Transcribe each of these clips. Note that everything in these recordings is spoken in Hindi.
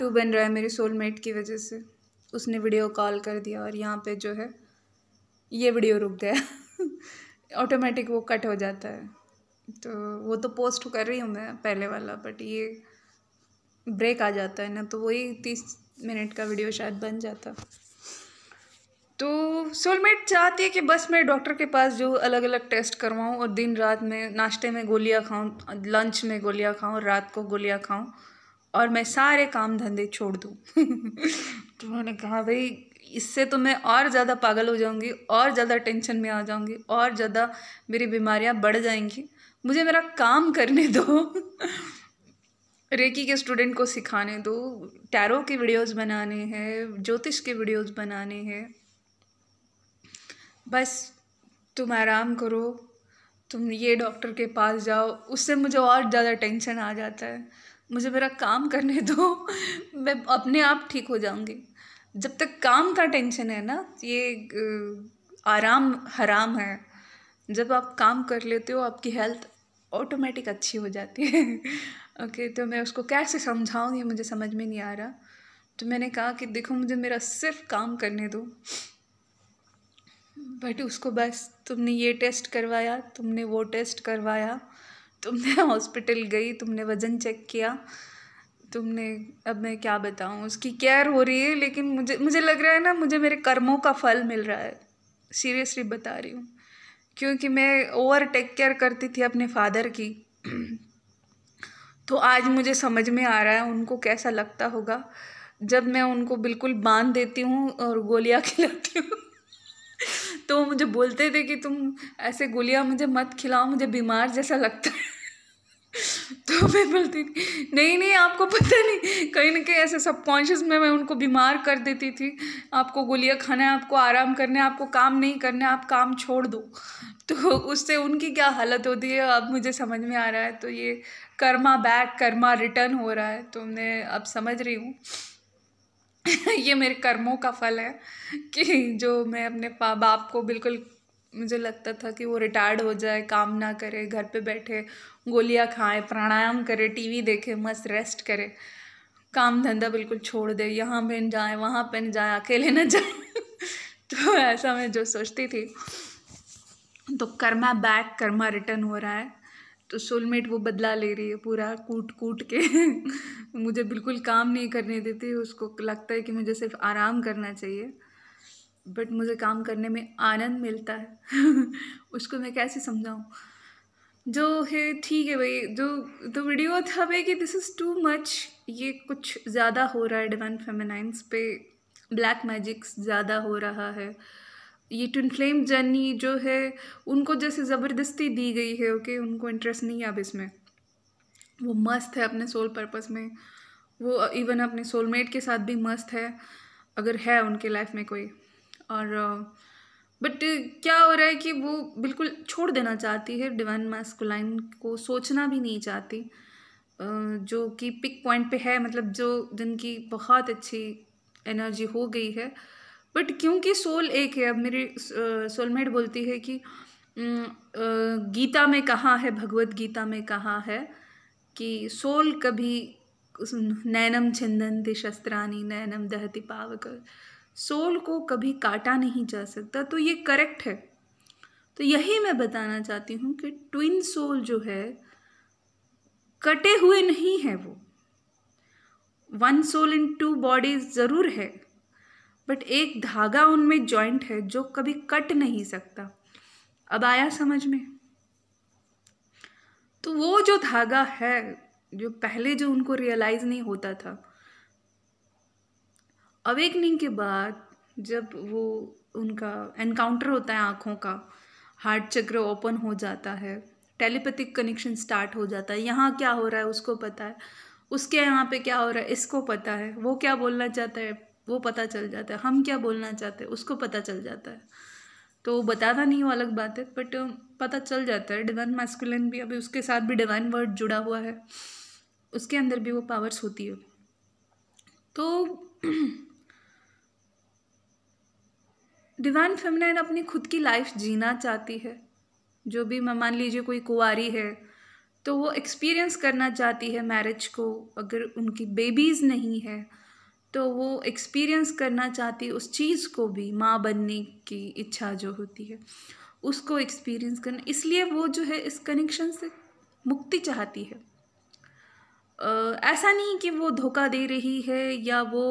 टू बन रहा है मेरी सोलमेट की वजह से उसने वीडियो कॉल कर दिया और यहाँ पे जो है ये वीडियो रुक गया ऑटोमेटिक वो कट हो जाता है तो वो तो पोस्ट कर रही हूँ मैं पहले वाला बट ये ब्रेक आ जाता है ना तो वही तीस मिनट का वीडियो शायद बन जाता तो सोलमेट चाहती है कि बस मैं डॉक्टर के पास जो अलग अलग टेस्ट करवाऊँ और दिन रात में नाश्ते में गोलियाँ खाऊँ लंच में गोलियाँ खाऊँ रात को गोलियाँ खाऊँ और मैं सारे काम धंधे छोड़ दूँ तो उन्होंने कहा भाई इससे तो मैं और ज़्यादा पागल हो जाऊँगी और ज़्यादा टेंशन में आ जाऊँगी और ज़्यादा मेरी बीमारियाँ बढ़ जाएंगी मुझे मेरा काम करने दो रेकी के स्टूडेंट को सिखाने दो टैरो के वीडियोस बनाने हैं ज्योतिष के वीडियोस बनाने हैं बस तुम आराम करो तुम ये डॉक्टर के पास जाओ उससे मुझे और ज़्यादा टेंशन आ जाता है मुझे मेरा काम करने दो मैं अपने आप ठीक हो जाऊँगी जब तक काम का टेंशन है ना ये आराम हराम है जब आप काम कर लेते हो आपकी हेल्थ ऑटोमेटिक अच्छी हो जाती है ओके okay, तो मैं उसको कैसे समझाऊँ ये मुझे समझ में नहीं आ रहा तो मैंने कहा कि देखो मुझे मेरा सिर्फ काम करने दो बट उसको बस तुमने ये टेस्ट करवाया तुमने वो टेस्ट करवाया तुमने हॉस्पिटल गई तुमने वज़न चेक किया तुमने अब मैं क्या बताऊँ उसकी केयर हो रही है लेकिन मुझे मुझे लग रहा है ना मुझे मेरे कर्मों का फल मिल रहा है सीरियसली बता रही हूँ क्योंकि मैं ओवर टेक केयर करती थी अपने फादर की तो आज मुझे समझ में आ रहा है उनको कैसा लगता होगा जब मैं उनको बिल्कुल बांध देती हूँ और गोलियाँ खिलाती हूँ तो वो मुझे बोलते थे कि तुम ऐसे गोलियाँ मुझे मत खिलाओ मुझे बीमार जैसा लगता है तो मैं बोलती थी नहीं नहीं आपको पता नहीं कहीं ना कहीं ऐसे सबकॉन्शियस में मैं उनको बीमार कर देती थी आपको गोलियाँ खाना है आपको आराम करना है आपको काम नहीं करना है आप काम छोड़ दो तो उससे उनकी क्या हालत होती है अब मुझे समझ में आ रहा है तो ये कर्मा बैक कर्मा रिटर्न हो रहा है तो मैं अब समझ रही हूँ ये मेरे कर्मों का फल है कि जो मैं अपने बाप को बिल्कुल मुझे लगता था कि वो रिटायर्ड हो जाए काम ना करे घर पे बैठे गोलियां खाए प्राणायाम करे टीवी देखे मस्त रेस्ट करे काम धंधा बिल्कुल छोड़ दे यहाँ पे जाए वहाँ पे जाए अकेले न जाए तो ऐसा मैं जो सोचती थी तो कर्मा बैक कर्मा रिटर्न हो रहा है तो सोलमेट वो बदला ले रही है पूरा कूट कूट के मुझे बिल्कुल काम नहीं करने देती उसको लगता है कि मुझे सिर्फ आराम करना चाहिए बट मुझे काम करने में आनंद मिलता है उसको मैं कैसे समझाऊँ जो है ठीक है भाई जो तो वीडियो था भाई कि दिस इज़ टू मच ये कुछ ज़्यादा हो रहा है डिवाइन फेमिनाइंस पे ब्लैक मैजिक्स ज़्यादा हो रहा है ये ट्विन फ्लेम जर्नी जो है उनको जैसे ज़बरदस्ती दी गई है ओके okay? उनको इंटरेस्ट नहीं है अब इसमें वो मस्त है अपने सोल पर्पस में वो इवन अपने सोलमेट के साथ भी मस्त है अगर है उनके लाइफ में कोई और बट uh, क्या हो रहा है कि वो बिल्कुल छोड़ देना चाहती है डिवाइन मैस्कुलाइन को सोचना भी नहीं चाहती जो कि पिक पॉइंट पे है मतलब जो जिनकी बहुत अच्छी एनर्जी हो गई है बट क्योंकि सोल एक है अब मेरी सोलमेट बोलती है कि गीता में कहा है भगवत गीता में कहा है कि सोल कभी नैनम छिंदंती शस्त्रानी नैनम दहती पावक सोल को कभी काटा नहीं जा सकता तो ये करेक्ट है तो यही मैं बताना चाहती हूँ कि ट्विन सोल जो है कटे हुए नहीं है वो one soul in two bodies ज़रूर है बट एक धागा उनमें जॉइंट है जो कभी कट नहीं सकता अब आया समझ में तो वो जो धागा है जो पहले जो उनको रियलाइज़ नहीं होता था अवेकनिंग के बाद जब वो उनका एनकाउंटर होता है आँखों का हार्ट चक्र ओपन हो जाता है टेलीपैथिक कनेक्शन स्टार्ट हो जाता है यहाँ क्या हो रहा है उसको पता है उसके यहाँ पे क्या हो रहा है इसको पता है वो क्या बोलना चाहता है वो पता चल जाता है हम क्या बोलना चाहते हैं उसको पता चल जाता है तो वो बताता नहीं वो अलग बात है बट पता चल जाता है डिवाइन मैस्कुलिन भी अभी उसके साथ भी डिवाइन वर्ड जुड़ा हुआ है उसके अंदर भी वो पावर्स होती है तो डिवाइन फेमिनाइन अपनी खुद की लाइफ जीना चाहती है जो भी मैं मान लीजिए कोई कुआरी है तो वो एक्सपीरियंस करना चाहती है मैरिज को अगर उनकी बेबीज़ नहीं है तो वो एक्सपीरियंस करना चाहती उस चीज़ को भी माँ बनने की इच्छा जो होती है उसको एक्सपीरियंस करना इसलिए वो जो है इस कनेक्शन से मुक्ति चाहती है ऐसा नहीं कि वो धोखा दे रही है या वो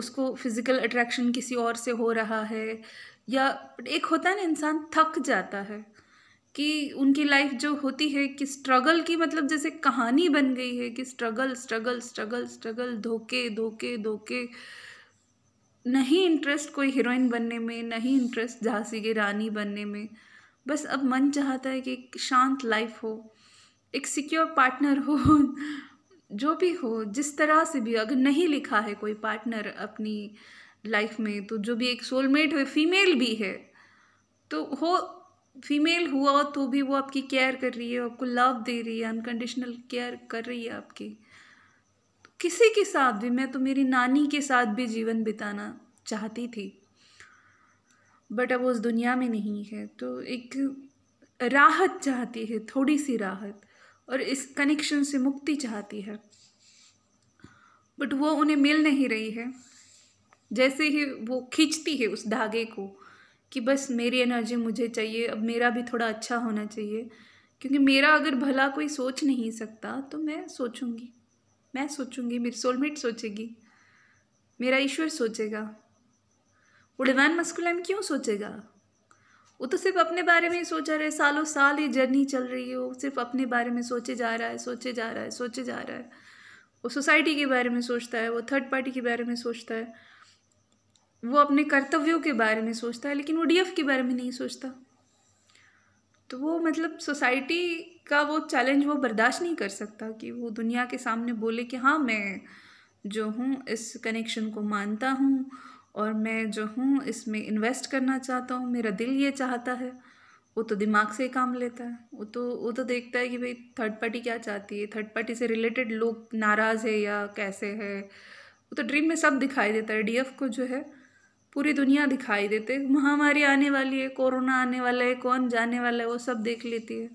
उसको फिज़िकल अट्रैक्शन किसी और से हो रहा है या एक होता है ना इंसान थक जाता है कि उनकी लाइफ जो होती है कि स्ट्रगल की मतलब जैसे कहानी बन गई है कि स्ट्रगल स्ट्रगल स्ट्रगल स्ट्रगल धोखे धोखे धोखे नहीं इंटरेस्ट कोई हीरोइन बनने में नहीं इंटरेस्ट झांसी की रानी बनने में बस अब मन चाहता है कि एक शांत लाइफ हो एक सिक्योर पार्टनर हो जो भी हो जिस तरह से भी अगर नहीं लिखा है कोई पार्टनर अपनी लाइफ में तो जो भी एक सोलमेट हो फीमेल भी है तो हो फीमेल हुआ तो भी वो आपकी केयर कर रही है आपको लव दे रही है अनकंडीशनल केयर कर रही है आपकी तो किसी के साथ भी मैं तो मेरी नानी के साथ भी जीवन बिताना चाहती थी बट अब उस दुनिया में नहीं है तो एक राहत चाहती है थोड़ी सी राहत और इस कनेक्शन से मुक्ति चाहती है बट वो उन्हें मिल नहीं रही है जैसे ही वो खींचती है उस धागे को कि बस मेरी एनर्जी मुझे चाहिए अब मेरा भी थोड़ा अच्छा होना चाहिए क्योंकि मेरा अगर भला कोई सोच नहीं सकता तो मैं सोचूंगी मैं सोचूंगी मेरी सोलमेट सोचेगी मेरा ईश्वर सोचेगा उड़वान मस्कुलन क्यों सोचेगा वो तो सिर्फ अपने बारे में ही सोचा रहा है सालों साल ये जर्नी चल रही है वो सिर्फ अपने बारे में सोचे जा रहा है सोचे जा रहा है सोचे जा रहा है वो सोसाइटी के बारे में सोचता है वो थर्ड पार्टी के बारे में सोचता है वो अपने कर्तव्यों के बारे में सोचता है लेकिन वो डी के बारे में नहीं सोचता तो वो मतलब सोसाइटी का वो चैलेंज वो बर्दाश्त नहीं कर सकता कि वो दुनिया के सामने बोले कि हाँ मैं जो हूँ इस कनेक्शन को मानता हूँ और मैं जो हूँ इसमें इन्वेस्ट करना चाहता हूँ मेरा दिल ये चाहता है वो तो दिमाग से ही काम लेता है वो तो वो तो देखता है कि भाई थर्ड पार्टी क्या चाहती है थर्ड पार्टी से रिलेटेड लोग नाराज़ है या कैसे है वो तो ड्रीम में सब दिखाई देता है डी को जो है पूरी दुनिया दिखाई देते महामारी आने वाली है कोरोना आने वाला है कौन जाने वाला है वो सब देख लेती है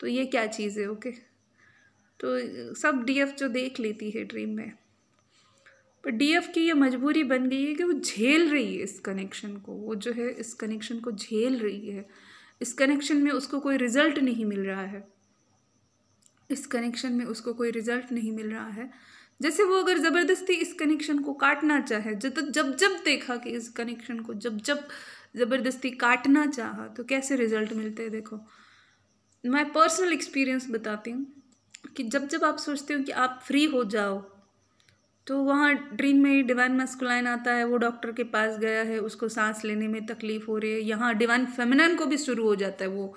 तो ये क्या चीज़ है ओके तो सब डीएफ जो देख लेती है ड्रीम में पर डीएफ की ये मजबूरी बन गई है कि वो झेल रही है इस कनेक्शन को वो जो है इस कनेक्शन को झेल रही है इस कनेक्शन में उसको कोई रिजल्ट नहीं मिल रहा है इस कनेक्शन में उसको कोई रिजल्ट नहीं मिल रहा है जैसे वो अगर ज़बरदस्ती इस कनेक्शन को काटना चाहे जब जब जब देखा कि इस कनेक्शन को जब जब ज़बरदस्ती काटना चाहा तो कैसे रिजल्ट मिलते हैं देखो मैं पर्सनल एक्सपीरियंस बताती हूँ कि जब जब आप सोचते हो कि आप फ्री हो जाओ तो वहाँ ड्रीम में ही डिवाइन मस्कुलाइन आता है वो डॉक्टर के पास गया है उसको सांस लेने में तकलीफ़ हो रही है यहाँ डिवाइन फेमिनाइन को भी शुरू हो जाता है वो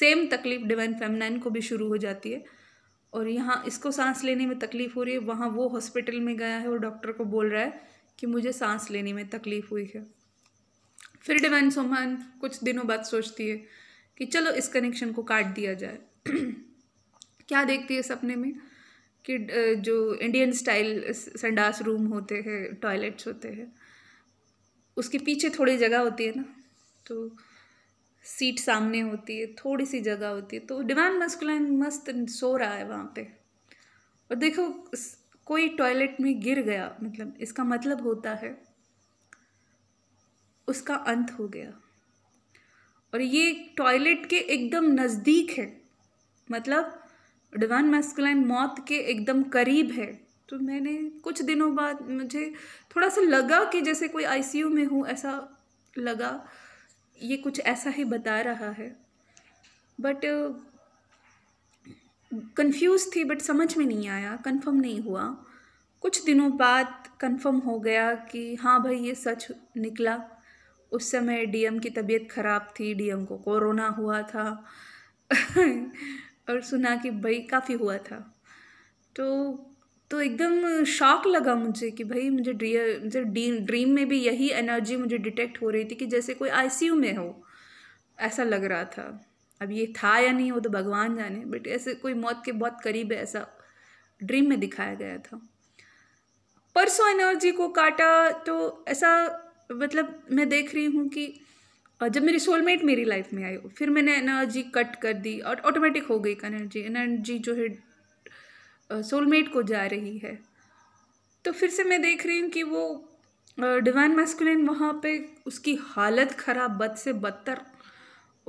सेम तकलीफ़ डिवाइन फेमिनाइन को भी शुरू हो जाती है और यहाँ इसको सांस लेने में तकलीफ़ हो रही है वहाँ वो हॉस्पिटल में गया है और डॉक्टर को बोल रहा है कि मुझे सांस लेने में तकलीफ़ हुई है फिर डिवाइन सोमान कुछ दिनों बाद सोचती है कि चलो इस कनेक्शन को काट दिया जाए क्या देखती है सपने में कि जो इंडियन स्टाइल संडास रूम होते हैं टॉयलेट्स होते हैं उसके पीछे थोड़ी जगह होती है ना तो सीट सामने होती है थोड़ी सी जगह होती है तो डिवान मस्कुलाइन मस्त सो रहा है वहाँ पे और देखो कोई टॉयलेट में गिर गया मतलब इसका मतलब होता है उसका अंत हो गया और ये टॉयलेट के एकदम नज़दीक है मतलब डिवान मैस्कुलाइन मौत के एकदम करीब है तो मैंने कुछ दिनों बाद मुझे थोड़ा सा लगा कि जैसे कोई आईसीयू में हूँ ऐसा लगा ये कुछ ऐसा ही बता रहा है बट कंफ्यूज थी बट समझ में नहीं आया कंफर्म नहीं हुआ कुछ दिनों बाद कंफर्म हो गया कि हाँ भाई ये सच निकला उस समय डीएम की तबीयत ख़राब थी डीएम को कोरोना हुआ था और सुना कि भाई काफ़ी हुआ था तो तो एकदम शॉक लगा मुझे कि भाई मुझे मुझे ड्रीम में भी यही एनर्जी मुझे डिटेक्ट हो रही थी कि जैसे कोई आईसीयू में हो ऐसा लग रहा था अब ये था या नहीं हो तो भगवान जाने बट ऐसे कोई मौत के बहुत करीब है ऐसा ड्रीम में दिखाया गया था परसों एनर्जी को काटा तो ऐसा मतलब मैं देख रही हूँ कि जब मेरी सोलमेट मेरी लाइफ में आई फिर मैंने एनर्जी कट कर दी और ऑटोमेटिक हो गई एनर्जी एनर्जी जो है सोलमेट को जा रही है तो फिर से मैं देख रही हूँ कि वो डिवाइन मैस्कुलिन वहाँ पे उसकी हालत ख़राब बद से बदतर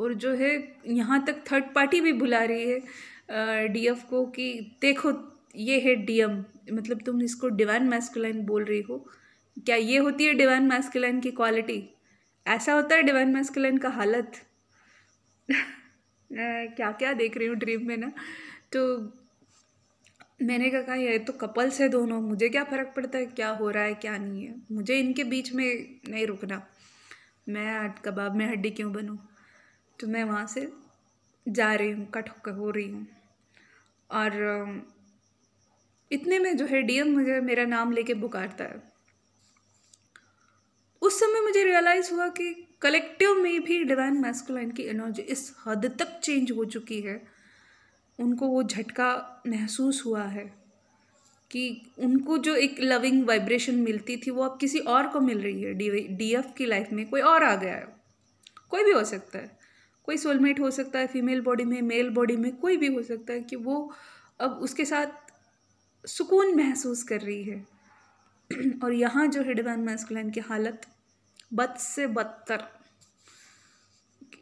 और जो है यहाँ तक थर्ड पार्टी भी बुला रही है डीएफ को कि देखो ये है डीएम मतलब तुम इसको डिवाइन मैस्कुलिन बोल रही हो क्या ये होती है डिवाइन मैस्कुलिन की क्वालिटी ऐसा होता है डिवाइन मैस्कुलिन का हालत क्या क्या देख रही हूँ ड्रीम में ना तो मैंने क्या कहा ये तो कपल्स है दोनों मुझे क्या फ़र्क पड़ता है क्या हो रहा है क्या नहीं है मुझे इनके बीच में नहीं रुकना मैं कबाब में हड्डी क्यों बनूँ तो मैं वहाँ से जा रही हूँ कट हो रही हूँ और इतने में जो है डीएम मुझे मेरा नाम लेके पुकारता है उस समय मुझे रियलाइज़ हुआ कि कलेक्टिव में भी डिवाइन मैस्कुलाइन की एनर्जी इस हद तक चेंज हो चुकी है उनको वो झटका महसूस हुआ है कि उनको जो एक लविंग वाइब्रेशन मिलती थी वो अब किसी और को मिल रही है डी डी एफ की लाइफ में कोई और आ गया है कोई भी हो सकता है कोई सोलमेट हो सकता है फीमेल बॉडी में मेल बॉडी में कोई भी हो सकता है कि वो अब उसके साथ सुकून महसूस कर रही है और यहाँ जो है डिवाइन मैस्कुलाइन की हालत बद से बदतर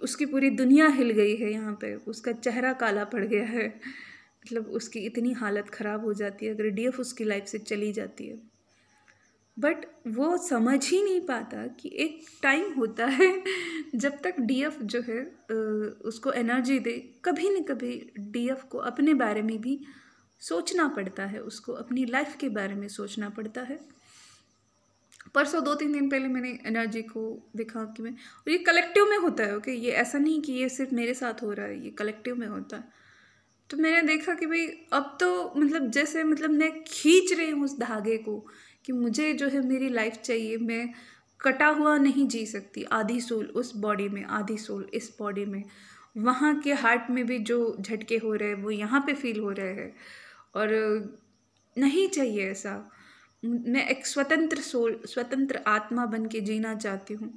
उसकी पूरी दुनिया हिल गई है यहाँ पे उसका चेहरा काला पड़ गया है मतलब उसकी इतनी हालत ख़राब हो जाती है अगर डी उसकी लाइफ से चली जाती है बट वो समझ ही नहीं पाता कि एक टाइम होता है जब तक डी जो है उसको एनर्जी दे कभी न कभी डी को अपने बारे में भी सोचना पड़ता है उसको अपनी लाइफ के बारे में सोचना पड़ता है परसों दो तीन दिन पहले मैंने एनर्जी को देखा कि मैं और ये कलेक्टिव में होता है ओके ये ऐसा नहीं कि ये सिर्फ मेरे साथ हो रहा है ये कलेक्टिव में होता है तो मैंने देखा कि भाई अब तो मतलब जैसे मतलब मैं खींच रही हूँ उस धागे को कि मुझे जो है मेरी लाइफ चाहिए मैं कटा हुआ नहीं जी सकती आधी सोल उस बॉडी में आधी सोल इस बॉडी में वहाँ के हार्ट में भी जो झटके हो रहे हैं वो यहाँ पे फील हो रहे हैं और नहीं चाहिए ऐसा मैं एक स्वतंत्र सोल स्वतंत्र आत्मा बन के जीना चाहती हूँ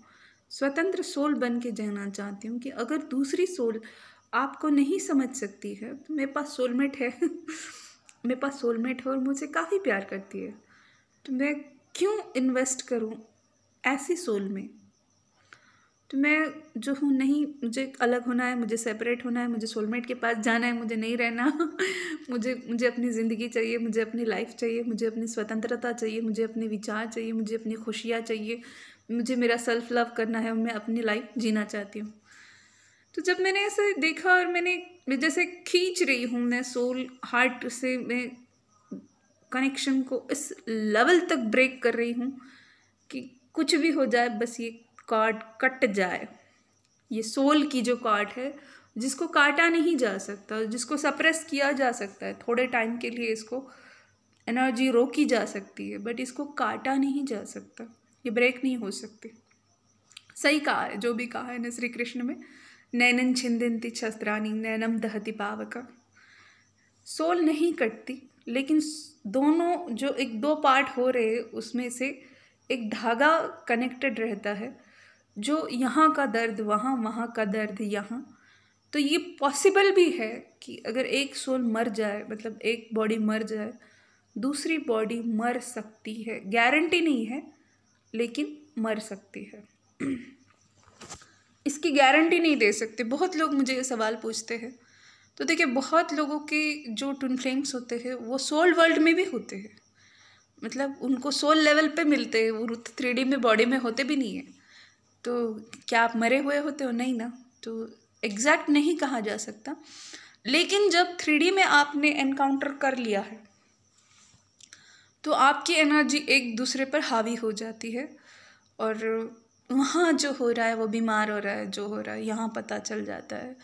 स्वतंत्र सोल बन के जीना चाहती हूँ कि अगर दूसरी सोल आपको नहीं समझ सकती है तो मेरे पास सोलमेट है मेरे पास सोलमेट है और मुझे काफ़ी प्यार करती है तो मैं क्यों इन्वेस्ट करूँ ऐसी सोल में तो मैं जो हूँ नहीं मुझे अलग होना है मुझे सेपरेट होना है मुझे सोलमेट के पास जाना है मुझे नहीं रहना मुझे मुझे अपनी ज़िंदगी चाहिए मुझे अपनी लाइफ चाहिए मुझे अपनी स्वतंत्रता चाहिए मुझे अपने विचार चाहिए मुझे अपनी खुशियाँ चाहिए मुझे मेरा सेल्फ लव करना है और मैं अपनी लाइफ जीना चाहती हूँ तो जब मैंने ऐसे देखा और मैंने मैं जैसे खींच रही हूँ मैं सोल हार्ट से मैं कनेक्शन को इस लेवल तक ब्रेक कर रही हूँ कि कुछ भी हो जाए बस ये कार्ड कट जाए ये सोल की जो कार्ड है जिसको काटा नहीं जा सकता जिसको सप्रेस किया जा सकता है थोड़े टाइम के लिए इसको एनर्जी रोकी जा सकती है बट इसको काटा नहीं जा सकता ये ब्रेक नहीं हो सकती सही कहा है जो भी कहा है ना श्री कृष्ण में नैनन छिंदी छस्त्रानी नैनम दहती पावका सोल नहीं कटती लेकिन दोनों जो एक दो पार्ट हो रहे उसमें से एक धागा कनेक्टेड रहता है जो यहाँ का दर्द वहाँ वहाँ का दर्द यहाँ तो ये पॉसिबल भी है कि अगर एक सोल मर जाए मतलब एक बॉडी मर जाए दूसरी बॉडी मर सकती है गारंटी नहीं है लेकिन मर सकती है इसकी गारंटी नहीं दे सकते बहुत लोग मुझे ये सवाल पूछते हैं तो देखिए बहुत लोगों के जो ट्विन फ्लेम्स होते हैं वो सोल वर्ल्ड में भी होते हैं मतलब उनको सोल लेवल पे मिलते हैं वो थ्री में बॉडी में होते भी नहीं है तो क्या आप मरे हुए होते हो नहीं ना तो एग्जैक्ट नहीं कहा जा सकता लेकिन जब थ्री में आपने एनकाउंटर कर लिया है तो आपकी एनर्जी एक दूसरे पर हावी हो जाती है और वहाँ जो हो रहा है वो बीमार हो रहा है जो हो रहा है यहाँ पता चल जाता है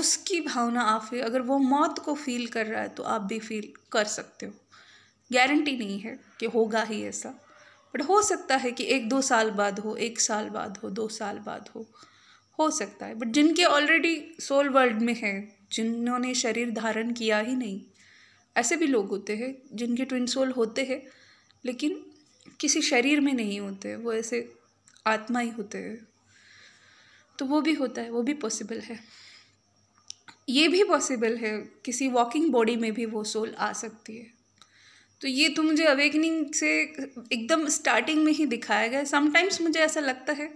उसकी भावना आप अगर वो मौत को फील कर रहा है तो आप भी फील कर सकते हो गारंटी नहीं है कि होगा ही ऐसा बट हो सकता है कि एक दो साल बाद हो एक साल बाद हो दो साल बाद हो हो सकता है बट जिनके ऑलरेडी सोल वर्ल्ड में हैं जिन्होंने शरीर धारण किया ही नहीं ऐसे भी लोग होते हैं जिनके ट्विन सोल होते हैं लेकिन किसी शरीर में नहीं होते वो ऐसे आत्मा ही होते हैं तो वो भी होता है वो भी पॉसिबल है ये भी पॉसिबल है किसी वॉकिंग बॉडी में भी वो सोल आ सकती है तो ये तो मुझे अवेकनिंग से एकदम स्टार्टिंग में ही दिखाया गया समटाइम्स मुझे ऐसा लगता है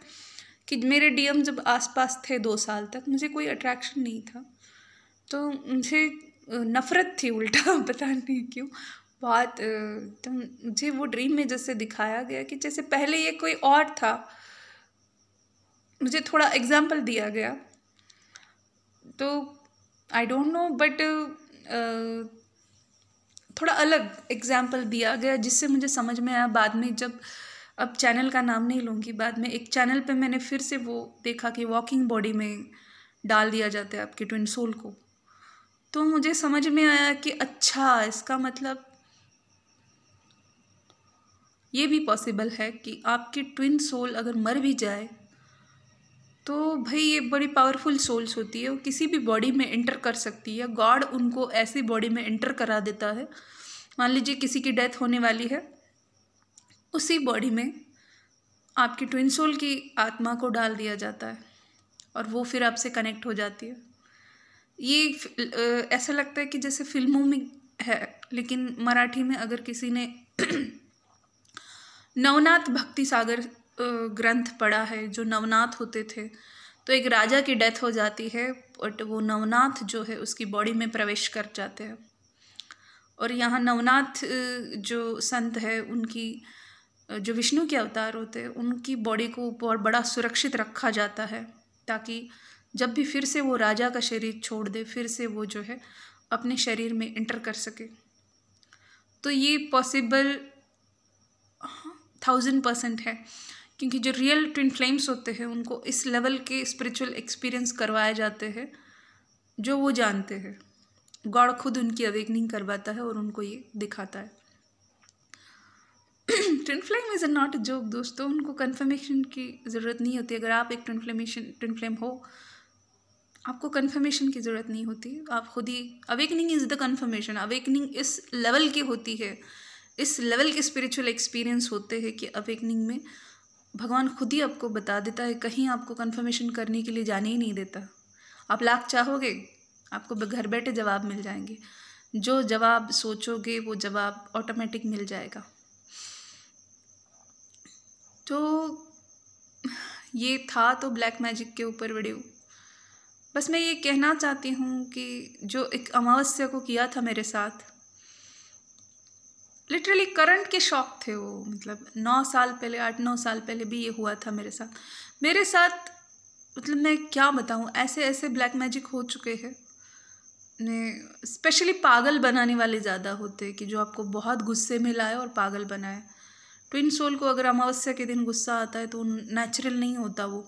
कि मेरे डीएम जब आसपास थे दो साल तक मुझे कोई अट्रैक्शन नहीं था तो मुझे नफ़रत थी उल्टा पता नहीं क्यों बात तो मुझे वो ड्रीम में जैसे दिखाया गया कि जैसे पहले ये कोई और था मुझे थोड़ा एग्जाम्पल दिया गया तो आई डोंट नो बट थोड़ा अलग एग्जाम्पल दिया गया जिससे मुझे समझ में आया बाद में जब अब चैनल का नाम नहीं लूँगी बाद में एक चैनल पे मैंने फिर से वो देखा कि वॉकिंग बॉडी में डाल दिया जाता है आपके ट्विन सोल को तो मुझे समझ में आया कि अच्छा इसका मतलब ये भी पॉसिबल है कि आपकी ट्विन सोल अगर मर भी जाए तो भाई ये बड़ी पावरफुल सोल्स होती है वो किसी भी बॉडी में एंटर कर सकती है गॉड उनको ऐसी बॉडी में एंटर करा देता है मान लीजिए किसी की डेथ होने वाली है उसी बॉडी में आपकी ट्विन सोल की आत्मा को डाल दिया जाता है और वो फिर आपसे कनेक्ट हो जाती है ये ऐसा लगता है कि जैसे फिल्मों में है लेकिन मराठी में अगर किसी ने नवनाथ भक्ति सागर ग्रंथ पढ़ा है जो नवनाथ होते थे तो एक राजा की डेथ हो जाती है बट वो नवनाथ जो है उसकी बॉडी में प्रवेश कर जाते हैं और यहाँ नवनाथ जो संत है उनकी जो विष्णु के अवतार होते हैं उनकी बॉडी को बहुत बड़ा सुरक्षित रखा जाता है ताकि जब भी फिर से वो राजा का शरीर छोड़ दे फिर से वो जो है अपने शरीर में इंटर कर सके तो ये पॉसिबल थाउजेंड परसेंट है क्योंकि जो रियल ट्विन फ्लेम्स होते हैं उनको इस लेवल के स्पिरिचुअल एक्सपीरियंस करवाए जाते हैं जो वो जानते हैं गॉड खुद उनकी अवेकनिंग करवाता है और उनको ये दिखाता है twin flame is not a joke दोस्तों उनको कन्फर्मेशन की ज़रूरत नहीं होती अगर आप एक ट्विन फ्लेमेशन ट्विन फ्लेम हो आपको कन्फर्मेशन की ज़रूरत नहीं होती आप खुद ही awakening is the confirmation awakening इस लेवल की होती है इस लेवल के स्पिरिचुअल एक्सपीरियंस होते हैं कि अवेकनिंग में भगवान खुद ही आपको बता देता है कहीं आपको कन्फर्मेशन करने के लिए जाने ही नहीं देता आप लाख चाहोगे आपको घर बैठे जवाब मिल जाएंगे जो जवाब सोचोगे वो जवाब ऑटोमेटिक मिल जाएगा तो ये था तो ब्लैक मैजिक के ऊपर वीडियो बस मैं ये कहना चाहती हूँ कि जो एक अमावस्या को किया था मेरे साथ लिटरली करंट के शौक थे वो मतलब नौ साल पहले आठ नौ साल पहले भी ये हुआ था मेरे साथ मेरे साथ मतलब मैं क्या बताऊँ ऐसे ऐसे ब्लैक मैजिक हो चुके हैं ने स्पेशली पागल बनाने वाले ज़्यादा होते हैं कि जो आपको बहुत गुस्से में लाए और पागल बनाए ट्विन सोल को अगर अमावस्या के दिन गुस्सा आता है तो नेचुरल नहीं होता वो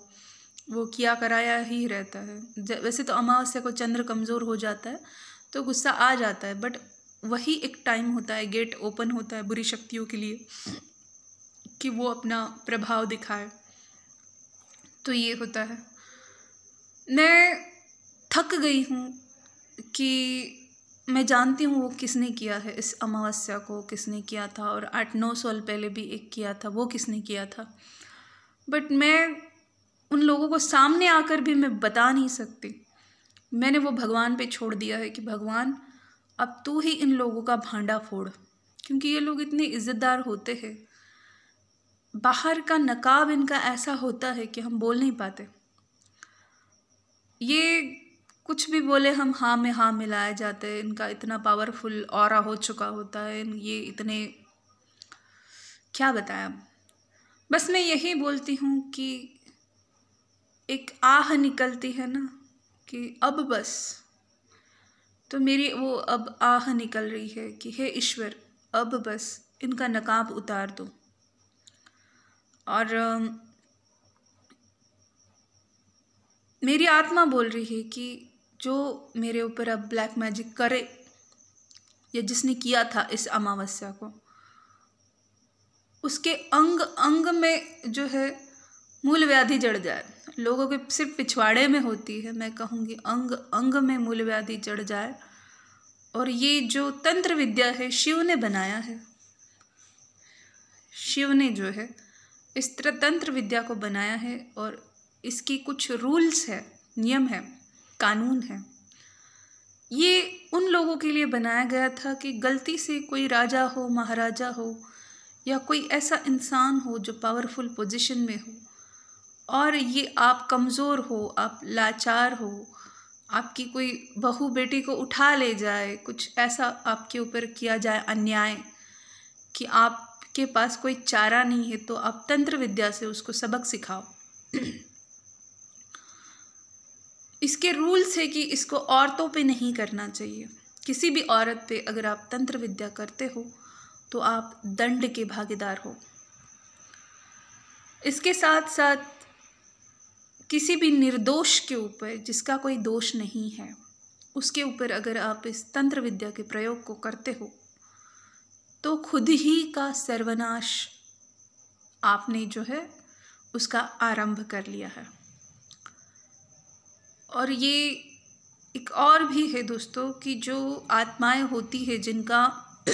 वो किया कराया ही रहता है वैसे तो अमावस्या को चंद्र कमज़ोर हो जाता है तो गुस्सा आ जाता है बट वही एक टाइम होता है गेट ओपन होता है बुरी शक्तियों के लिए कि वो अपना प्रभाव दिखाए तो ये होता है मैं थक गई हूँ कि मैं जानती हूँ वो किसने किया है इस अमावस्या को किसने किया था और आठ नौ साल पहले भी एक किया था वो किसने किया था बट मैं उन लोगों को सामने आकर भी मैं बता नहीं सकती मैंने वो भगवान पे छोड़ दिया है कि भगवान अब तू ही इन लोगों का भांडा फोड़ क्योंकि ये लोग इतने इज़्ज़तदार होते हैं बाहर का नकाब इनका ऐसा होता है कि हम बोल नहीं पाते ये कुछ भी बोले हम हाँ में हाँ मिलाए जाते हैं इनका इतना पावरफुल और हो चुका होता है ये इतने क्या बताया बस मैं यही बोलती हूँ कि एक आह निकलती है ना कि अब बस तो मेरी वो अब आह निकल रही है कि हे ईश्वर अब बस इनका नकाब उतार दो और मेरी आत्मा बोल रही है कि जो मेरे ऊपर अब ब्लैक मैजिक करे या जिसने किया था इस अमावस्या को उसके अंग अंग में जो है मूल व्याधि जड़ जाए लोगों के सिर्फ पिछवाड़े में होती है मैं कहूँगी अंग अंग में मूल व्याधि चढ़ जाए और ये जो तंत्र विद्या है शिव ने बनाया है शिव ने जो है इस तरह तंत्र विद्या को बनाया है और इसकी कुछ रूल्स है नियम है कानून है ये उन लोगों के लिए बनाया गया था कि गलती से कोई राजा हो महाराजा हो या कोई ऐसा इंसान हो जो पावरफुल पोजीशन में हो और ये आप कमज़ोर हो आप लाचार हो आपकी कोई बहू बेटी को उठा ले जाए कुछ ऐसा आपके ऊपर किया जाए अन्याय कि आपके पास कोई चारा नहीं है तो आप तंत्र विद्या से उसको सबक सिखाओ इसके रूल्स है कि इसको औरतों पे नहीं करना चाहिए किसी भी औरत पे अगर आप तंत्र विद्या करते हो तो आप दंड के भागीदार हो इसके साथ साथ किसी भी निर्दोष के ऊपर जिसका कोई दोष नहीं है उसके ऊपर अगर आप इस तंत्र विद्या के प्रयोग को करते हो तो खुद ही का सर्वनाश आपने जो है उसका आरंभ कर लिया है और ये एक और भी है दोस्तों कि जो आत्माएं होती है जिनका